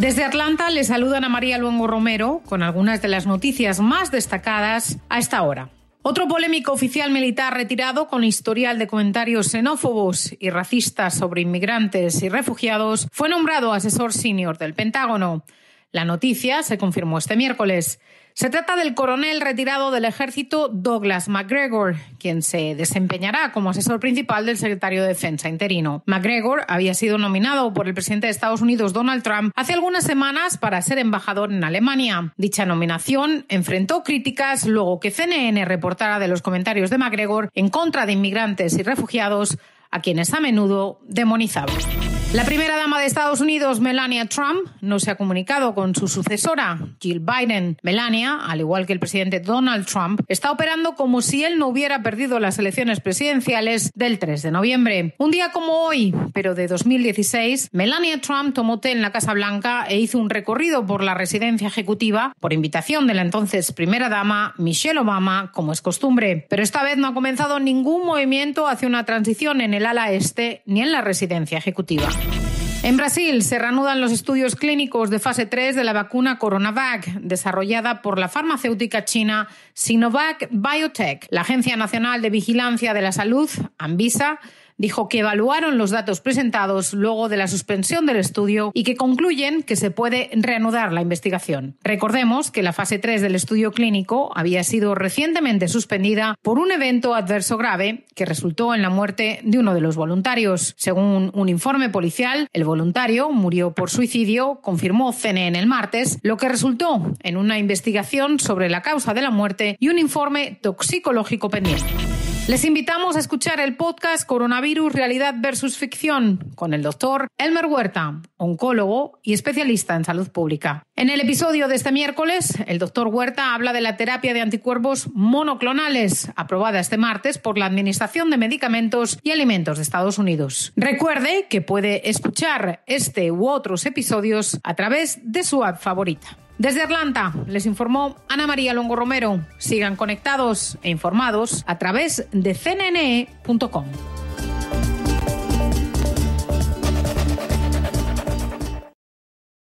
Desde Atlanta le saludan a María Luengo Romero con algunas de las noticias más destacadas a esta hora. Otro polémico oficial militar retirado con historial de comentarios xenófobos y racistas sobre inmigrantes y refugiados fue nombrado asesor senior del Pentágono. La noticia se confirmó este miércoles. Se trata del coronel retirado del ejército Douglas MacGregor, quien se desempeñará como asesor principal del secretario de Defensa interino. MacGregor había sido nominado por el presidente de Estados Unidos Donald Trump hace algunas semanas para ser embajador en Alemania. Dicha nominación enfrentó críticas luego que CNN reportara de los comentarios de MacGregor en contra de inmigrantes y refugiados a quienes a menudo demonizaba. La primera dama de Estados Unidos, Melania Trump, no se ha comunicado con su sucesora, Jill Biden. Melania, al igual que el presidente Donald Trump, está operando como si él no hubiera perdido las elecciones presidenciales del 3 de noviembre. Un día como hoy, pero de 2016, Melania Trump tomó té en la Casa Blanca e hizo un recorrido por la residencia ejecutiva por invitación de la entonces primera dama, Michelle Obama, como es costumbre. Pero esta vez no ha comenzado ningún movimiento hacia una transición en el ala este ni en la residencia ejecutiva. En Brasil se reanudan los estudios clínicos de fase 3 de la vacuna Coronavac, desarrollada por la farmacéutica china Sinovac Biotech. La Agencia Nacional de Vigilancia de la Salud, ANVISA, dijo que evaluaron los datos presentados luego de la suspensión del estudio y que concluyen que se puede reanudar la investigación. Recordemos que la fase 3 del estudio clínico había sido recientemente suspendida por un evento adverso grave que resultó en la muerte de uno de los voluntarios. Según un informe policial, el voluntario murió por suicidio, confirmó CNN el martes, lo que resultó en una investigación sobre la causa de la muerte y un informe toxicológico pendiente. Les invitamos a escuchar el podcast Coronavirus Realidad versus Ficción con el doctor Elmer Huerta, oncólogo y especialista en salud pública. En el episodio de este miércoles, el doctor Huerta habla de la terapia de anticuerpos monoclonales, aprobada este martes por la Administración de Medicamentos y Alimentos de Estados Unidos. Recuerde que puede escuchar este u otros episodios a través de su app favorita. Desde Atlanta, les informó Ana María Longo Romero. Sigan conectados e informados a través de cnne.com.